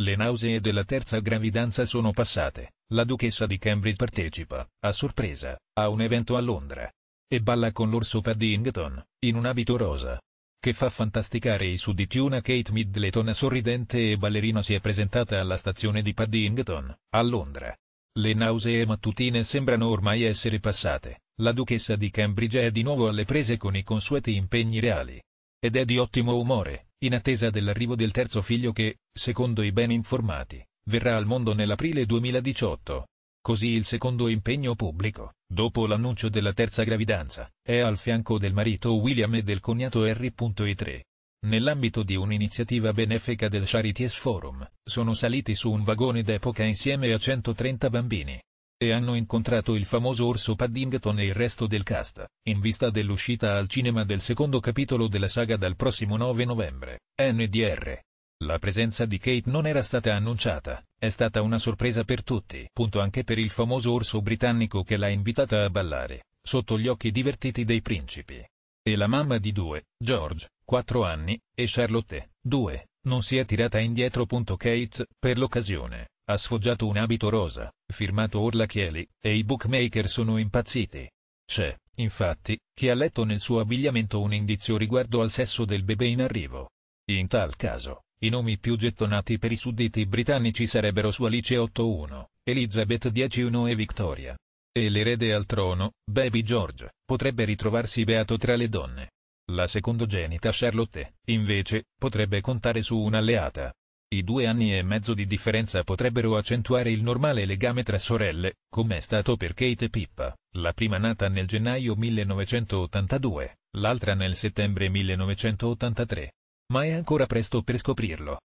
Le nausee della terza gravidanza sono passate, la duchessa di Cambridge partecipa, a sorpresa, a un evento a Londra. E balla con l'orso Paddington, in un abito rosa. Che fa fantasticare i sudditi una Kate Middleton sorridente e ballerina si è presentata alla stazione di Paddington, a Londra. Le nausee mattutine sembrano ormai essere passate, la duchessa di Cambridge è di nuovo alle prese con i consueti impegni reali. Ed è di ottimo umore in attesa dell'arrivo del terzo figlio che, secondo i ben informati, verrà al mondo nell'aprile 2018. Così il secondo impegno pubblico, dopo l'annuncio della terza gravidanza, è al fianco del marito William e del cognato Harry. Nell'ambito di un'iniziativa benefica del Charities Forum, sono saliti su un vagone d'epoca insieme a 130 bambini, e hanno incontrato il famoso orso Paddington e il resto del cast, in vista dell'uscita al cinema del secondo capitolo della saga dal prossimo 9 novembre. NDR. La presenza di Kate non era stata annunciata, è stata una sorpresa per tutti, punto anche per il famoso orso britannico che l'ha invitata a ballare, sotto gli occhi divertiti dei principi. E la mamma di due, George, 4 anni, e Charlotte, 2, non si è tirata indietro. Kate, per l'occasione, ha sfoggiato un abito rosa, firmato Orla Chieli, e i bookmaker sono impazziti. C'è, infatti, chi ha letto nel suo abbigliamento un indizio riguardo al sesso del bebè in arrivo. In tal caso, i nomi più gettonati per i sudditi britannici sarebbero su Alice 8-1, Elizabeth 10-1 e Victoria. E l'erede al trono, Baby George, potrebbe ritrovarsi beato tra le donne. La secondogenita Charlotte, invece, potrebbe contare su un'alleata. I due anni e mezzo di differenza potrebbero accentuare il normale legame tra sorelle, come è stato per Kate Pippa, la prima nata nel gennaio 1982, l'altra nel settembre 1983. Ma è ancora presto per scoprirlo.